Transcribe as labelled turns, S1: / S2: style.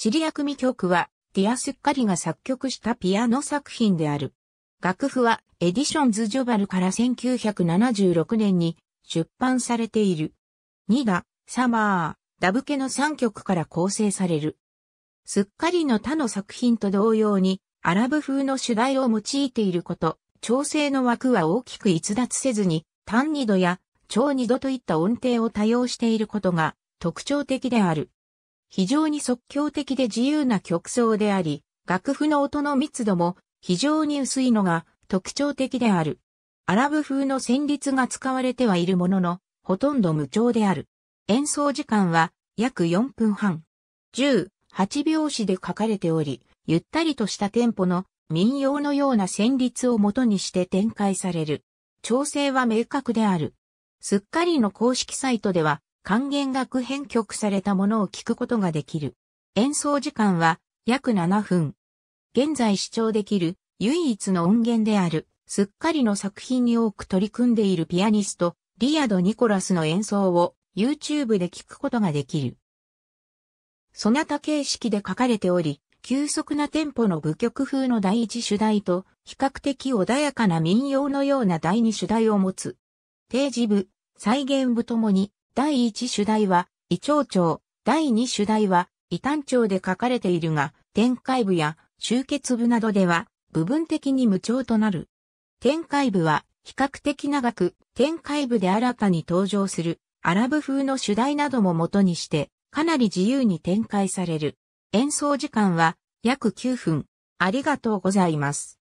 S1: シリア組曲は、ディアスッカリが作曲したピアノ作品である。楽譜は、エディションズ・ジョバルから1976年に出版されている。2が、サマー、ダブケの3曲から構成される。スッカリの他の作品と同様に、アラブ風の主題を用いていること、調整の枠は大きく逸脱せずに、単二度や超二度といった音程を多用していることが特徴的である。非常に即興的で自由な曲奏であり、楽譜の音の密度も非常に薄いのが特徴的である。アラブ風の旋律が使われてはいるものの、ほとんど無調である。演奏時間は約4分半。10、8拍子で書かれており、ゆったりとしたテンポの民謡のような旋律を元にして展開される。調整は明確である。すっかりの公式サイトでは、還元楽編曲されたものを聴くことができる。演奏時間は約7分。現在視聴できる唯一の音源である、すっかりの作品に多く取り組んでいるピアニスト、リアド・ニコラスの演奏を YouTube で聴くことができる。そなた形式で書かれており、急速なテンポの舞曲風の第一主題と、比較的穏やかな民謡のような第二主題を持つ。定時部、再現部ともに、第1主題は、胃腸腸、第2主題は、胃単腸で書かれているが、展開部や集結部などでは、部分的に無腸となる。展開部は、比較的長く、展開部で新たに登場する、アラブ風の主題なども元にして、かなり自由に展開される。演奏時間は、約9分。ありが
S2: とうございます。